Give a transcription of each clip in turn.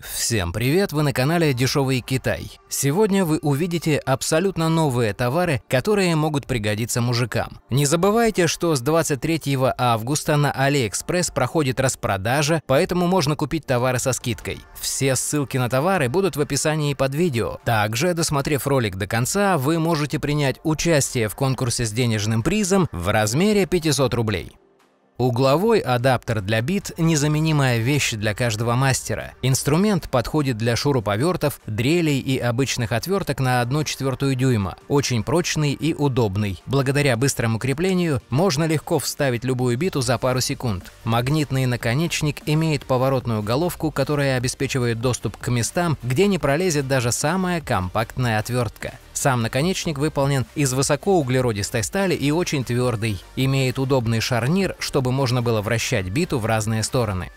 Всем привет, вы на канале Дешевый Китай. Сегодня вы увидите абсолютно новые товары, которые могут пригодиться мужикам. Не забывайте, что с 23 августа на Алиэкспресс проходит распродажа, поэтому можно купить товары со скидкой. Все ссылки на товары будут в описании под видео. Также, досмотрев ролик до конца, вы можете принять участие в конкурсе с денежным призом в размере 500 рублей. Угловой адаптер для бит – незаменимая вещь для каждого мастера. Инструмент подходит для шуруповертов, дрелей и обычных отверток на 1,4 дюйма. Очень прочный и удобный. Благодаря быстрому креплению можно легко вставить любую биту за пару секунд. Магнитный наконечник имеет поворотную головку, которая обеспечивает доступ к местам, где не пролезет даже самая компактная отвертка. Сам наконечник выполнен из высокоуглеродистой стали и очень твердый, имеет удобный шарнир, чтобы можно было вращать биту в разные стороны.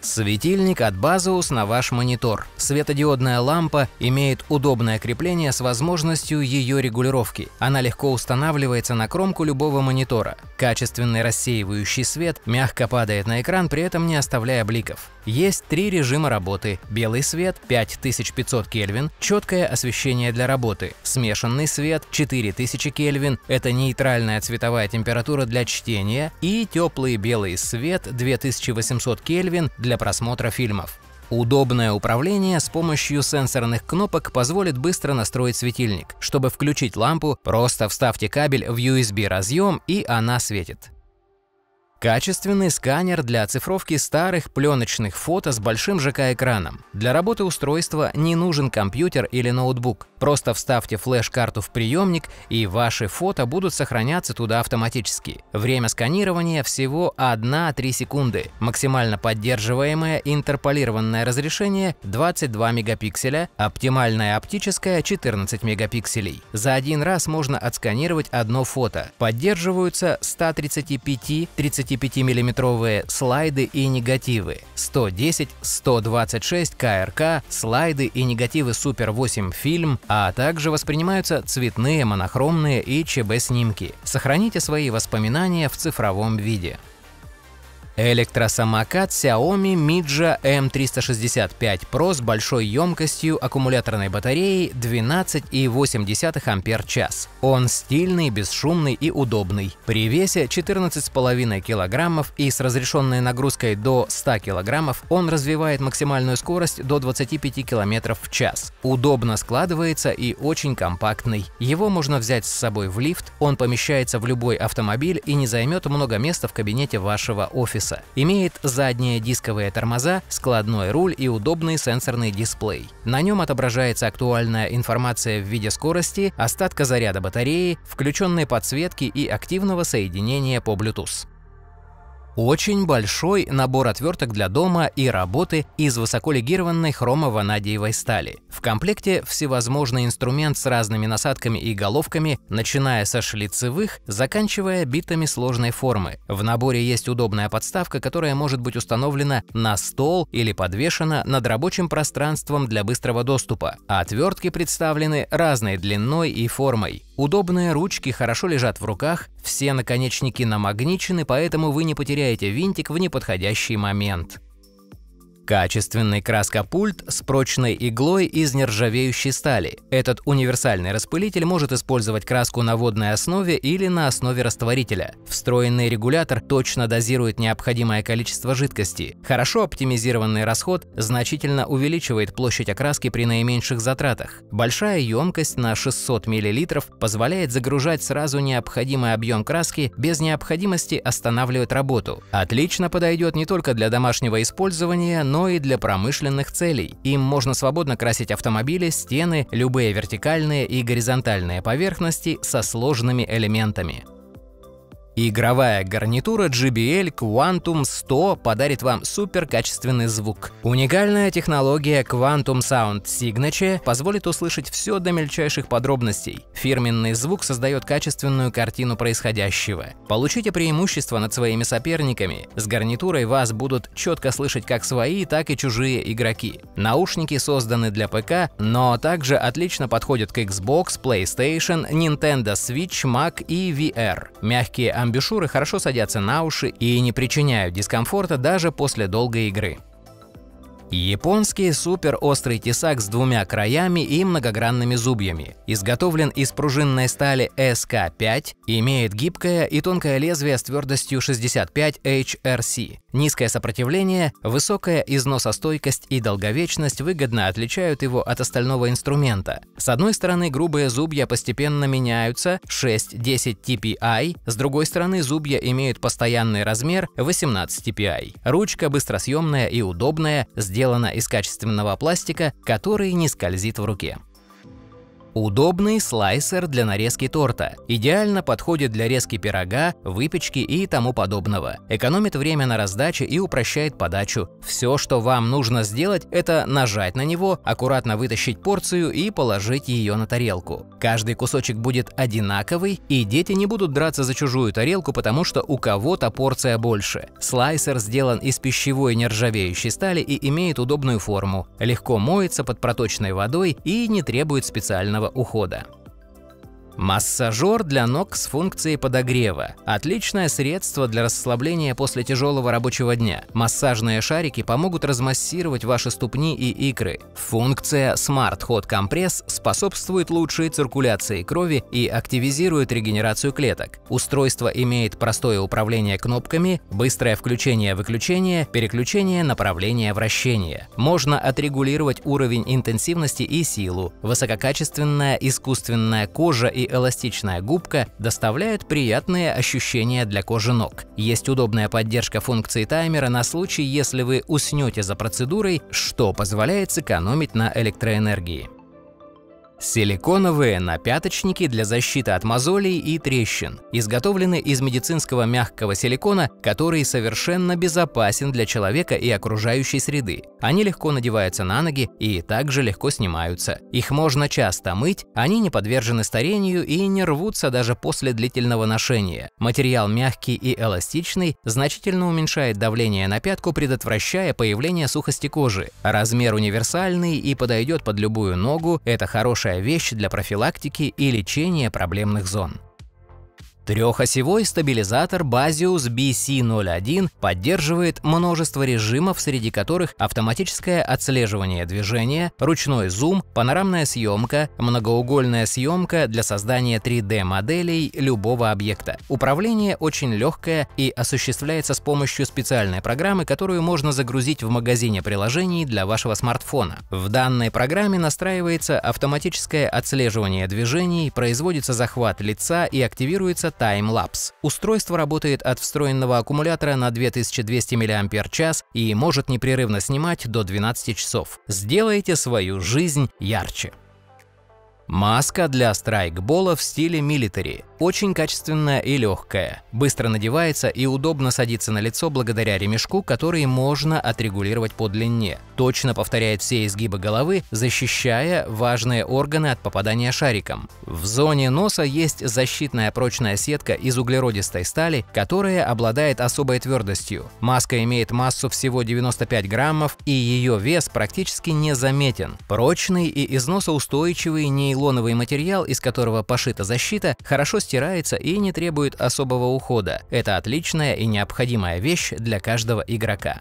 Светильник от Baseus на ваш монитор. Светодиодная лампа имеет удобное крепление с возможностью ее регулировки. Она легко устанавливается на кромку любого монитора. Качественный рассеивающий свет мягко падает на экран, при этом не оставляя бликов. Есть три режима работы – белый свет 5500 Кельвин, четкое освещение для работы, смешанный свет 4000 Кельвин – это нейтральная цветовая температура для чтения и теплый белый свет 2800 Кельвин для просмотра фильмов. Удобное управление с помощью сенсорных кнопок позволит быстро настроить светильник. Чтобы включить лампу, просто вставьте кабель в USB-разъем и она светит. Качественный сканер для оцифровки старых пленочных фото с большим ЖК-экраном. Для работы устройства не нужен компьютер или ноутбук. Просто вставьте флеш-карту в приемник, и ваши фото будут сохраняться туда автоматически. Время сканирования всего 1-3 секунды. Максимально поддерживаемое интерполированное разрешение 22 мегапикселя, оптимальное оптическое 14 мегапикселей. За один раз можно отсканировать одно фото. Поддерживаются 135, 30 75 миллиметровые слайды и негативы, 110, 126 КРК, слайды и негативы Супер 8 фильм, а также воспринимаются цветные, монохромные и ЧБ-снимки. Сохраните свои воспоминания в цифровом виде. Электросамокат Xiaomi Midja M365 Pro с большой емкостью аккумуляторной батареи 12,8 Ач. Он стильный, бесшумный и удобный. При весе 14,5 кг и с разрешенной нагрузкой до 100 кг он развивает максимальную скорость до 25 км в час. Удобно складывается и очень компактный. Его можно взять с собой в лифт, он помещается в любой автомобиль и не займет много места в кабинете вашего офиса Дэвиса. Имеет задние дисковые тормоза, складной руль и удобный сенсорный дисплей. На нем отображается актуальная информация в виде скорости, остатка заряда батареи, включенной подсветки и активного соединения по Bluetooth. Очень большой набор отверток для дома и работы из высоколегированной хромованадиевой стали. В комплекте всевозможный инструмент с разными насадками и головками, начиная со шлицевых, заканчивая битами сложной формы. В наборе есть удобная подставка, которая может быть установлена на стол или подвешена над рабочим пространством для быстрого доступа, а отвертки представлены разной длиной и формой. Удобные ручки хорошо лежат в руках, все наконечники намагничены, поэтому вы не потеряете винтик в неподходящий момент. Качественный краскопульт с прочной иглой из нержавеющей стали. Этот универсальный распылитель может использовать краску на водной основе или на основе растворителя. Встроенный регулятор точно дозирует необходимое количество жидкости. Хорошо оптимизированный расход значительно увеличивает площадь окраски при наименьших затратах. Большая емкость на 600 мл позволяет загружать сразу необходимый объем краски без необходимости останавливать работу. Отлично подойдет не только для домашнего использования, но и для промышленных целей. Им можно свободно красить автомобили, стены, любые вертикальные и горизонтальные поверхности со сложными элементами. Игровая гарнитура JBL Quantum 100 подарит вам суперкачественный звук. Уникальная технология Quantum Sound Signature позволит услышать все до мельчайших подробностей. Фирменный звук создает качественную картину происходящего. Получите преимущество над своими соперниками. С гарнитурой вас будут четко слышать как свои, так и чужие игроки. Наушники созданы для ПК, но также отлично подходят к Xbox, PlayStation, Nintendo Switch, Mac и VR. Мягкие амбушюры хорошо садятся на уши и не причиняют дискомфорта даже после долгой игры. Японский суперострый тесак с двумя краями и многогранными зубьями. Изготовлен из пружинной стали sk 5 имеет гибкое и тонкое лезвие с твердостью 65 HRC. Низкое сопротивление, высокая износостойкость и долговечность выгодно отличают его от остального инструмента. С одной стороны, грубые зубья постепенно меняются 6-10 TPI, с другой стороны, зубья имеют постоянный размер 18 TPI. Ручка быстросъемная и удобная, сделана сделана из качественного пластика, который не скользит в руке. Удобный слайсер для нарезки торта. Идеально подходит для резки пирога, выпечки и тому подобного. Экономит время на раздаче и упрощает подачу. Все, что вам нужно сделать, это нажать на него, аккуратно вытащить порцию и положить ее на тарелку. Каждый кусочек будет одинаковый, и дети не будут драться за чужую тарелку, потому что у кого-то порция больше. Слайсер сделан из пищевой нержавеющей стали и имеет удобную форму. Легко моется под проточной водой и не требует специального ухода. Массажер для ног с функцией подогрева. Отличное средство для расслабления после тяжелого рабочего дня. Массажные шарики помогут размассировать ваши ступни и икры. Функция Smart Hot Compress способствует лучшей циркуляции крови и активизирует регенерацию клеток. Устройство имеет простое управление кнопками, быстрое включение-выключение, переключение направления вращения. Можно отрегулировать уровень интенсивности и силу. Высококачественная искусственная кожа и и эластичная губка доставляют приятные ощущения для кожи ног. Есть удобная поддержка функции таймера на случай, если вы уснете за процедурой, что позволяет сэкономить на электроэнергии. Силиконовые напяточники для защиты от мозолей и трещин изготовлены из медицинского мягкого силикона, который совершенно безопасен для человека и окружающей среды. Они легко надеваются на ноги и также легко снимаются. Их можно часто мыть, они не подвержены старению и не рвутся даже после длительного ношения. Материал мягкий и эластичный, значительно уменьшает давление на пятку, предотвращая появление сухости кожи. Размер универсальный и подойдет под любую ногу, это хорошая хорошая вещь для профилактики и лечения проблемных зон. Трехосевой стабилизатор Basius BC01 поддерживает множество режимов, среди которых автоматическое отслеживание движения, ручной зум, панорамная съемка, многоугольная съемка для создания 3D-моделей любого объекта. Управление очень легкое и осуществляется с помощью специальной программы, которую можно загрузить в магазине приложений для вашего смартфона. В данной программе настраивается автоматическое отслеживание движений, производится захват лица и активируется это таймлапс. Устройство работает от встроенного аккумулятора на 2200 мАч и может непрерывно снимать до 12 часов. Сделайте свою жизнь ярче. Маска для страйкбола в стиле милитари. Очень качественная и легкая. Быстро надевается и удобно садится на лицо благодаря ремешку, который можно отрегулировать по длине. Точно повторяет все изгибы головы, защищая важные органы от попадания шариком. В зоне носа есть защитная прочная сетка из углеродистой стали, которая обладает особой твердостью. Маска имеет массу всего 95 граммов и ее вес практически не заметен. Прочный и износоустойчивый нейлоновый материал, из которого пошита защита, хорошо стимулирует стирается и не требует особого ухода. Это отличная и необходимая вещь для каждого игрока.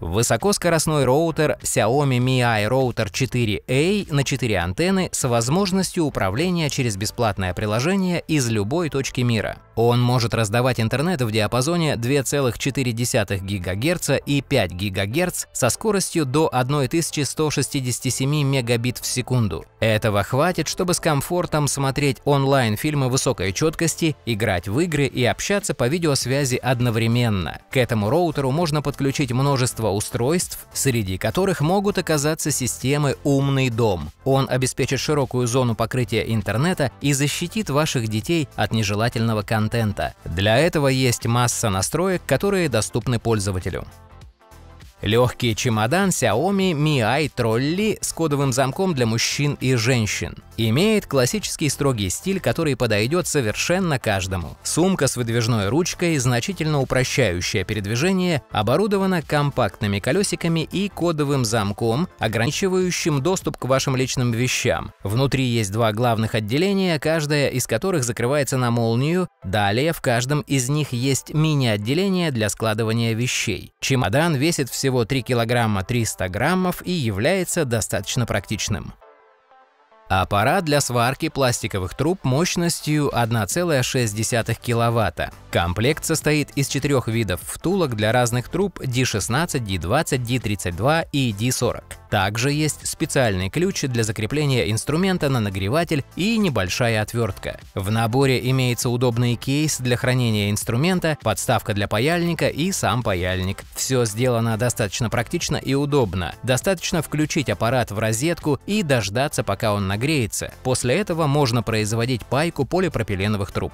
Высокоскоростной роутер Xiaomi Mi i Router 4A на 4 антенны с возможностью управления через бесплатное приложение из любой точки мира. Он может раздавать интернет в диапазоне 2,4 ГГц и 5 ГГц со скоростью до 1167 мегабит в секунду. Этого хватит, чтобы с комфортом смотреть онлайн-фильмы высокой четкости, играть в игры и общаться по видеосвязи одновременно. К этому роутеру можно подключить множество устройств, среди которых могут оказаться системы «Умный дом». Он обеспечит широкую зону покрытия интернета и защитит ваших детей от нежелательного контакта контента. Для этого есть масса настроек, которые доступны пользователю. Легкий чемодан Xiaomi Mi AI Trolley с кодовым замком для мужчин и женщин. Имеет классический строгий стиль, который подойдет совершенно каждому. Сумка с выдвижной ручкой, значительно упрощающая передвижение, оборудована компактными колесиками и кодовым замком, ограничивающим доступ к вашим личным вещам. Внутри есть два главных отделения, каждое из которых закрывается на молнию, далее в каждом из них есть мини-отделение для складывания вещей. Чемодан весит всего 3 килограмма 300 граммов и является достаточно практичным. Аппарат для сварки пластиковых труб мощностью 1,6 кВт. Комплект состоит из четырех видов втулок для разных труб D16, D20, D32 и D40. Также есть специальный ключ для закрепления инструмента на нагреватель и небольшая отвертка. В наборе имеется удобный кейс для хранения инструмента, подставка для паяльника и сам паяльник. Все сделано достаточно практично и удобно. Достаточно включить аппарат в розетку и дождаться, пока он нагреется. После этого можно производить пайку полипропиленовых труб.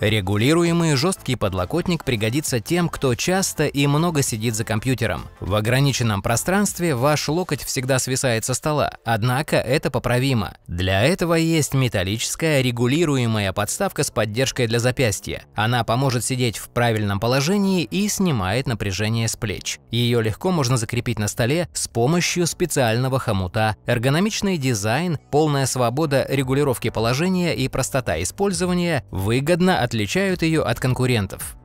Регулируемый жесткий подлокотник пригодится тем, кто часто и много сидит за компьютером. В ограниченном пространстве ваш локоть всегда свисает со стола, однако это поправимо. Для этого есть металлическая регулируемая подставка с поддержкой для запястья. Она поможет сидеть в правильном положении и снимает напряжение с плеч. Ее легко можно закрепить на столе с помощью специального хомута. Эргономичный дизайн, полная свобода регулировки положения и простота использования выгодно отличают ее от конкурентов.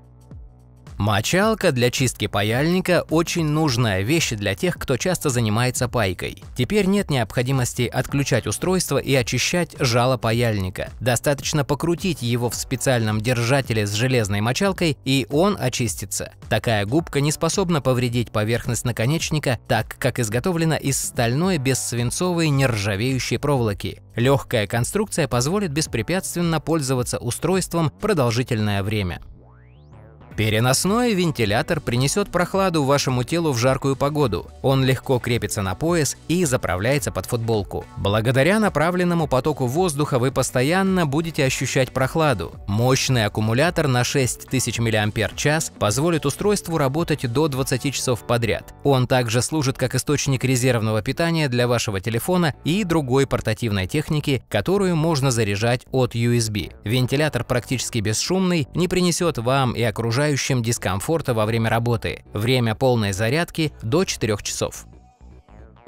Мочалка для чистки паяльника – очень нужная вещь для тех, кто часто занимается пайкой. Теперь нет необходимости отключать устройство и очищать жало паяльника. Достаточно покрутить его в специальном держателе с железной мочалкой, и он очистится. Такая губка не способна повредить поверхность наконечника, так как изготовлена из стальной бессвинцовой нержавеющей проволоки. Легкая конструкция позволит беспрепятственно пользоваться устройством продолжительное время. Переносной вентилятор принесет прохладу вашему телу в жаркую погоду. Он легко крепится на пояс и заправляется под футболку. Благодаря направленному потоку воздуха вы постоянно будете ощущать прохладу. Мощный аккумулятор на 6000 мАч позволит устройству работать до 20 часов подряд. Он также служит как источник резервного питания для вашего телефона и другой портативной техники, которую можно заряжать от USB. Вентилятор практически бесшумный, не принесет вам и окружающим вызывающим дискомфорта во время работы. Время полной зарядки до 4 часов.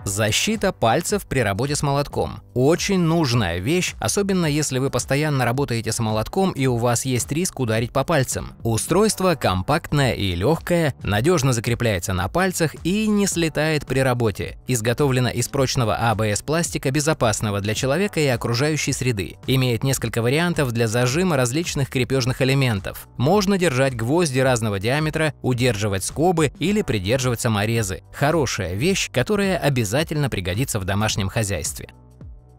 Защита пальцев при работе с молотком. Очень нужная вещь, особенно если вы постоянно работаете с молотком и у вас есть риск ударить по пальцам. Устройство компактное и легкое, надежно закрепляется на пальцах и не слетает при работе. Изготовлено из прочного АБС-пластика, безопасного для человека и окружающей среды. Имеет несколько вариантов для зажима различных крепежных элементов. Можно держать гвозди разного диаметра, удерживать скобы или придерживать саморезы. Хорошая вещь, которая обязательно обязательно пригодится в домашнем хозяйстве.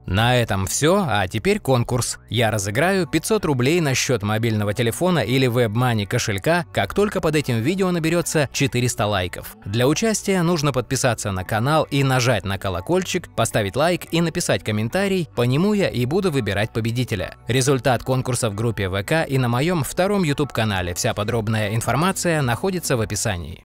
На этом все, а теперь конкурс. Я разыграю 500 рублей на счет мобильного телефона или вебмани кошелька, как только под этим видео наберется 400 лайков. Для участия нужно подписаться на канал и нажать на колокольчик, поставить лайк и написать комментарий, по нему я и буду выбирать победителя. Результат конкурса в группе ВК и на моем втором YouTube-канале. Вся подробная информация находится в описании.